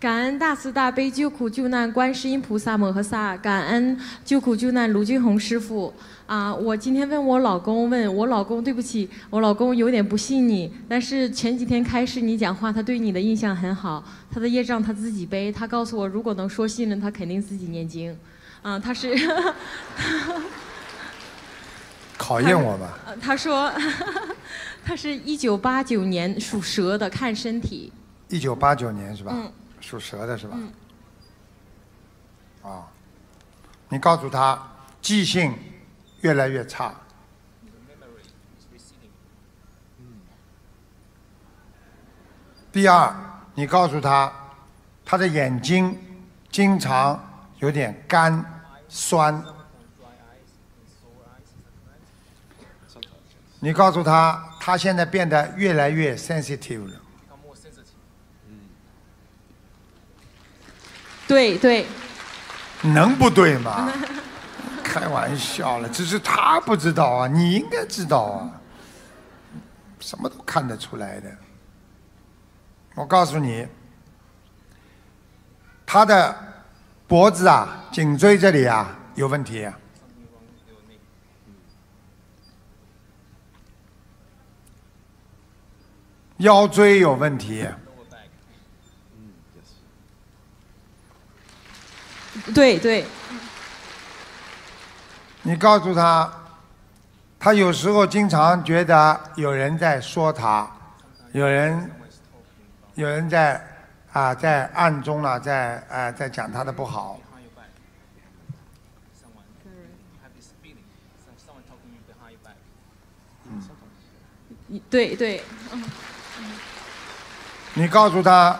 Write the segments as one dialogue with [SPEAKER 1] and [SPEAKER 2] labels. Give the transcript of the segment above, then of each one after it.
[SPEAKER 1] 感恩大慈大悲救苦救难观世音菩萨摩诃萨，感恩救苦救难卢俊宏师傅。啊，我今天问我老公，问我老公，对不起，我老公有点不信你，但是前几天开始你讲话，他对你的印象很好。他的业障他自己背，他告诉我，如果能说信任，他肯定自己念经。啊，他是
[SPEAKER 2] 考验我吧？
[SPEAKER 1] 他说，他是一九八九年属蛇的，看身体。
[SPEAKER 2] 一九八九年是吧？嗯。属蛇的是吧？嗯。啊，你告诉他，记性越来越差。嗯。第二，你告诉他，他的眼睛经常有点干、酸。你告诉他，他现在变得越来越 sensitive 了。嗯。对对，能不对吗？开玩笑了，只是他不知道啊，你应该知道啊，什么都看得出来的。我告诉你，他的脖子啊，颈椎这里啊有问题，腰椎有问题。对对，你告诉他，他有时候经常觉得有人在说他，有人，有人在啊，在暗中了，在啊，在讲他的不好。嗯，对对，嗯，你告诉他，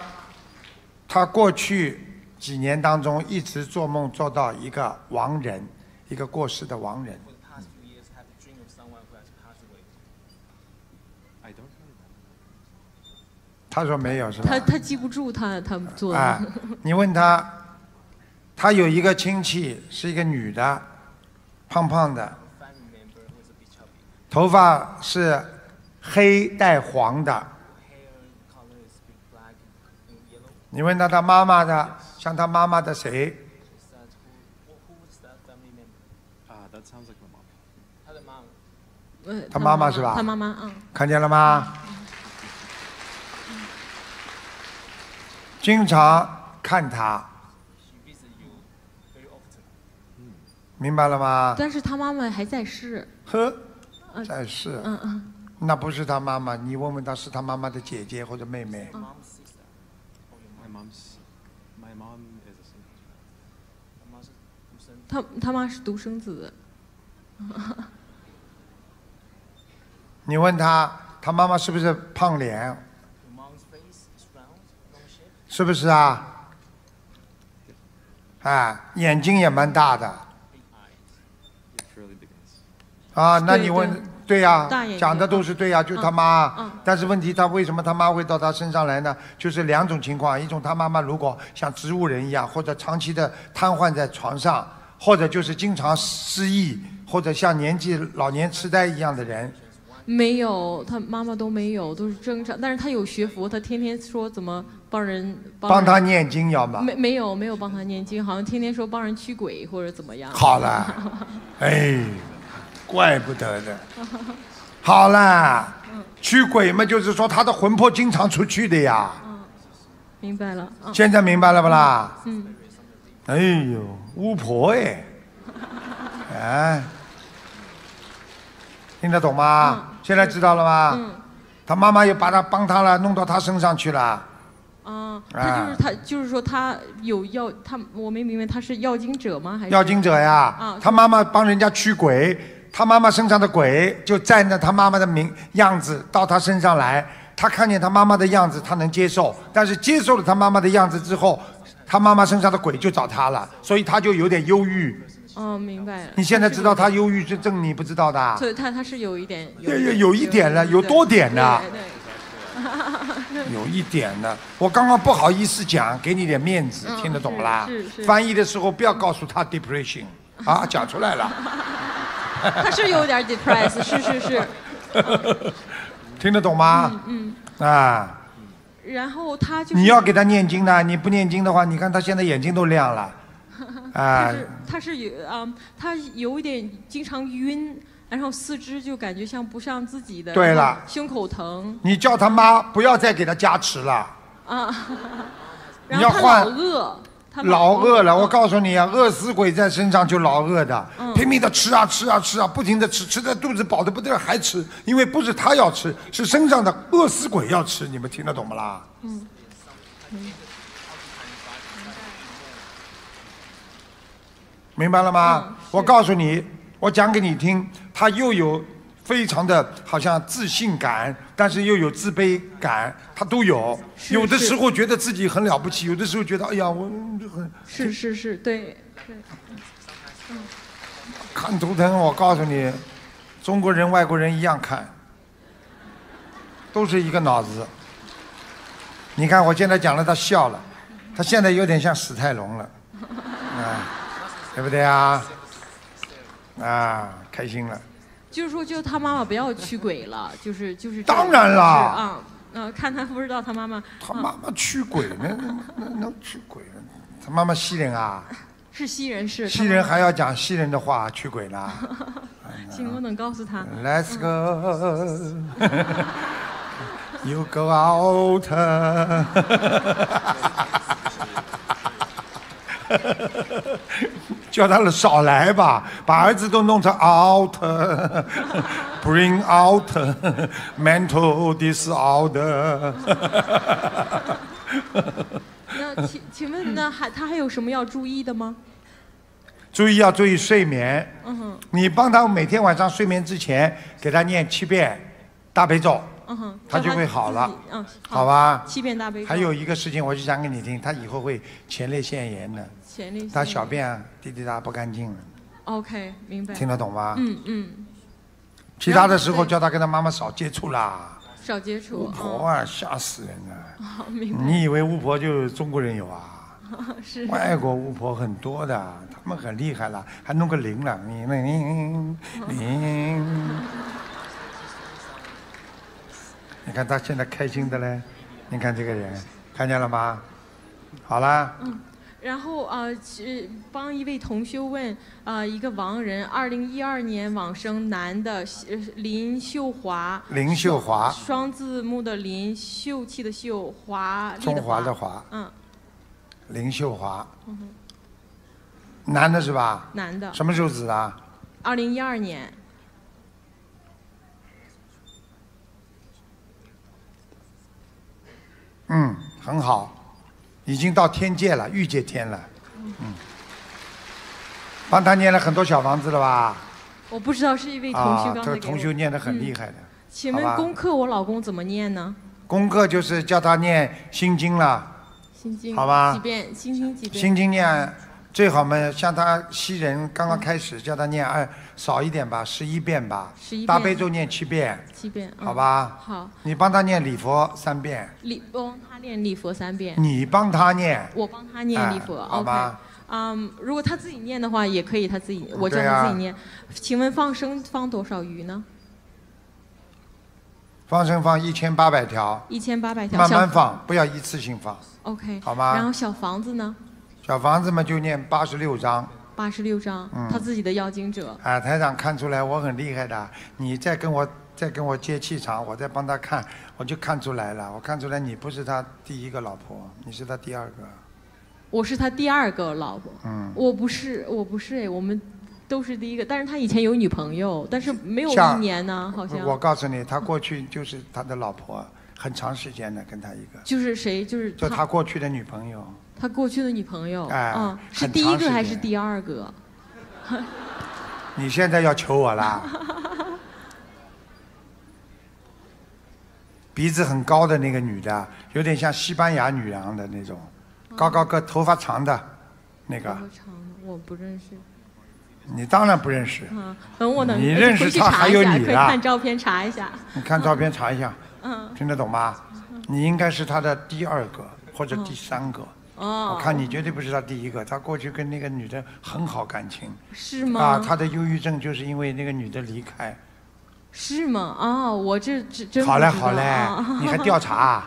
[SPEAKER 2] 他过去。几年当中一直做梦做到一个亡人，一个过世的亡人。他说没有是吧？他他
[SPEAKER 1] 记不住他他做的。
[SPEAKER 2] 你问他，他有一个亲戚是一个女的，胖胖的，头发是黑带黄的。你问他他妈妈的。像他妈妈的谁？他妈妈。是吧？他妈妈，嗯。看见了吗？经常看他。明白了吗？
[SPEAKER 1] 但是他妈妈还在世。
[SPEAKER 2] 呵。在世。嗯嗯。那不是他妈妈，你问问他是他妈妈的姐姐或者妹妹。
[SPEAKER 1] 他他妈是独生子。
[SPEAKER 2] 你问他，他妈妈是不是胖脸？是不是啊？啊，眼睛也蛮大的。啊，那你问。对呀，讲的都是对呀，就他妈。嗯。但是问题他为什么他妈会到他身上来呢？就是两种情况，一种他妈妈如果像植物人一样，或者长期的瘫痪在床上，或者就是经常失忆，或者像年纪老年痴呆一样的人。
[SPEAKER 1] 没有，他妈妈都没有，都是正常。但是他有学佛，他天天说怎么帮人。帮他念经，要吗？没没有没有帮他念经，好像天天说帮人驱鬼或者怎么样。
[SPEAKER 2] 好了，哎。怪不得呢。好啦，驱鬼嘛，就是说他的魂魄经常出去的呀。嗯，
[SPEAKER 1] 明白了。现在
[SPEAKER 2] 明白了不啦？嗯。哎呦，巫婆哎，哎，听得懂吗？现在知道了吗？嗯。他妈妈又把他帮他了，弄到他身上去了。啊。他就是
[SPEAKER 1] 他，就是说他有要他，我没明白他是要精者吗？还是要精者呀？啊。他妈
[SPEAKER 2] 妈帮人家驱鬼。他妈妈身上的鬼就站着他妈妈的名样子到他身上来，他看见他妈妈的样子，他能接受，但是接受了他妈妈的样子之后，他妈妈身上的鬼就找他了，所以他就有点忧郁。
[SPEAKER 1] 哦，明白了。你现在知道他
[SPEAKER 2] 忧郁症，你不知道的。所
[SPEAKER 1] 以，他他是有一点。有有有一点了，有多点呢？有一
[SPEAKER 2] 点的，我刚刚不好意思讲，给你点面子，听得懂不啦？翻译的时候不要告诉他 depression 啊，讲出来了。他是有
[SPEAKER 1] 点 depress，是是是，
[SPEAKER 2] 听得懂吗？嗯嗯啊。
[SPEAKER 1] 然后他就你要给他念经
[SPEAKER 2] 呢，你不念经的话，你看他现在眼睛都亮了，
[SPEAKER 1] 啊。他是他是有啊，他有一点经常晕，然后四肢就感觉像不像自己的。对了。胸口疼。
[SPEAKER 2] 你叫他妈不要再给他加持了
[SPEAKER 1] 啊！你要换。老饿
[SPEAKER 2] 了，我告诉你啊，饿死鬼在身上就老饿的，拼命的吃啊吃啊吃啊，不停的吃，吃的肚子饱的不得了还吃，因为不是他要吃，是身上的饿死鬼要吃，你们听得懂不啦？嗯，明白了吗？我告诉你，我讲给你听，他又有。非常的，好像自信感，但是又有自卑感，他都有。有的时候觉得自己很了不起，有的时候觉得，哎呀，我
[SPEAKER 1] 就很……是是是，对对，
[SPEAKER 2] 嗯。看图腾，我告诉你，中国人、外国人一样看，都是一个脑子。你看，我现在讲了，他笑了，他现在有点像史泰龙了，啊，对不对啊？啊，开心了。
[SPEAKER 1] 就是说，就他妈妈不要驱鬼了，就 是就是。当然啦。啊，呃，看他不知道他妈妈。他妈妈驱
[SPEAKER 2] 鬼呢？能驱鬼？他妈妈西人啊。
[SPEAKER 1] 是西人是。西人还要
[SPEAKER 2] 讲西人的话驱鬼呢。
[SPEAKER 1] 行，我能告诉他。
[SPEAKER 2] Let's go。You go out. 叫他少来吧，把儿子都弄成 out，bring out mental disorder。
[SPEAKER 1] 那请请问，呢，还他还有什么要注意的吗？
[SPEAKER 2] 注意要注意睡眠。嗯哼，你帮他每天晚上睡眠之前给他念七遍，大悲咒。
[SPEAKER 1] 哼，他就会好了，嗯，好吧。大悲。还有一个
[SPEAKER 2] 事情，我就讲给你听，他以后会前列腺炎的。
[SPEAKER 1] 前列腺。他小
[SPEAKER 2] 便滴滴答不干净了。
[SPEAKER 1] OK，明白。听得懂吧？嗯嗯。其他的时候叫
[SPEAKER 2] 他跟他妈妈少接触啦。
[SPEAKER 1] 少接触。巫婆
[SPEAKER 2] 啊，吓死人
[SPEAKER 1] 了。明白。你以
[SPEAKER 2] 为巫婆就中国人有啊？
[SPEAKER 1] 是。外
[SPEAKER 2] 国巫婆很多的，他们很厉害了，还弄个灵了，你你你。你看他现在开心的嘞，你看这个人，看见了吗？好了。
[SPEAKER 1] 嗯。然后啊，帮一位同修问啊，一个亡人，二零一二年往生，男的，林秀华。
[SPEAKER 2] 林秀华。
[SPEAKER 1] 双字幕的林，秀气的秀，华。中华的华。嗯。
[SPEAKER 2] 林秀华。嗯男的是吧？男的。什么时候死的？
[SPEAKER 1] 二零一二年。
[SPEAKER 2] 嗯，很好，已经到天界了，遇见天了。嗯，帮他念了很多小房子了吧？
[SPEAKER 1] 我不知道是一位同修刚才、啊，这个同修
[SPEAKER 2] 念的很厉害的。
[SPEAKER 1] 请问功课我老公怎么念呢？
[SPEAKER 2] 功课就是叫他念心经了。
[SPEAKER 1] 心经，好吧。几遍？心经几遍？心经
[SPEAKER 2] 念。最好嘛，像他新人刚刚开始，叫他念二少一点吧，十一遍吧。十一。大悲咒念七遍。七遍。好吧。好。你帮他念礼佛三遍。
[SPEAKER 1] 礼，帮他念礼佛三遍。你
[SPEAKER 2] 帮他念。
[SPEAKER 1] 我帮他念礼佛，好吧。嗯，如果他自己念的话也可以，他自己我叫他自己念。请问放生放多少鱼呢？
[SPEAKER 2] 放生放一千八百条。一
[SPEAKER 1] 千八百条。慢慢放，
[SPEAKER 2] 不要一次性放。OK。好吗？然后
[SPEAKER 1] 小房子呢？
[SPEAKER 2] 小房子嘛，就念八十六章。
[SPEAKER 1] 八十六章，他自己的妖精者。
[SPEAKER 2] 哎，台长看出来我很厉害的，你再跟我再跟我接气场，我再帮他看，我就看出来了。我看出来你不是他第一个老婆，你是他第二个。
[SPEAKER 1] 我是他第二个老婆。嗯，我不是，我不是哎，我们都是第一个。但是他以前有女朋友，但是没有一年呢，好像。我
[SPEAKER 2] 告诉你，他过去就是他的老婆，很长时间的跟他一个。
[SPEAKER 1] 就是谁？就是叫他过
[SPEAKER 2] 去的女朋友。
[SPEAKER 1] 他过去的女朋友，嗯，是第一个还是第二个？
[SPEAKER 2] 你现在要求我啦？鼻子很高的那个女的，有点像西班牙女郎的那种，高高个，头发长的，那个。
[SPEAKER 1] 我不认识。
[SPEAKER 2] 你当然不认识。等我你认识她还有你以看
[SPEAKER 1] 照片查一下。
[SPEAKER 2] 你看照片查一下。
[SPEAKER 1] 嗯。听
[SPEAKER 2] 得懂吗？你应该是他的第二个或者第三个。
[SPEAKER 1] 我看你绝
[SPEAKER 2] 对不是他第一个，他过去跟那个女的很好感情，是吗？啊，他的忧郁症就是因为那个女的离开，
[SPEAKER 1] 是吗？啊，我这真好嘞好嘞，你还调查？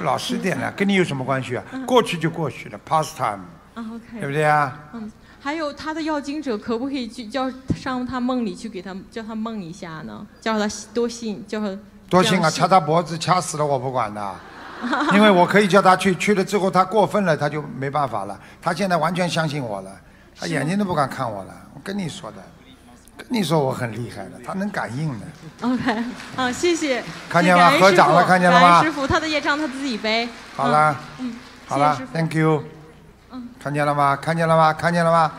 [SPEAKER 2] 老实点了，跟你有什么关系啊？过去就过去了，past time。
[SPEAKER 1] 啊，OK，对不对啊？嗯，还有他的要经者，可不可以去叫上他梦里去给他叫他梦一下呢？叫他多信，叫他多信啊！掐他
[SPEAKER 2] 脖子掐死了我不管的。
[SPEAKER 1] 因为我可
[SPEAKER 2] 以叫他去，去了之后他过分了，他就没办法了。他现在完全相信我了，他眼睛都不敢看我了。我跟你说的，跟你说我很厉害的，他能感应的。
[SPEAKER 1] OK，好，谢谢。看见了吗？合掌了，看见了吗？师傅，他的业障他自己背。好了，嗯，好了，Thank you。
[SPEAKER 2] 嗯，看见了吗？看见了吗？看见了吗？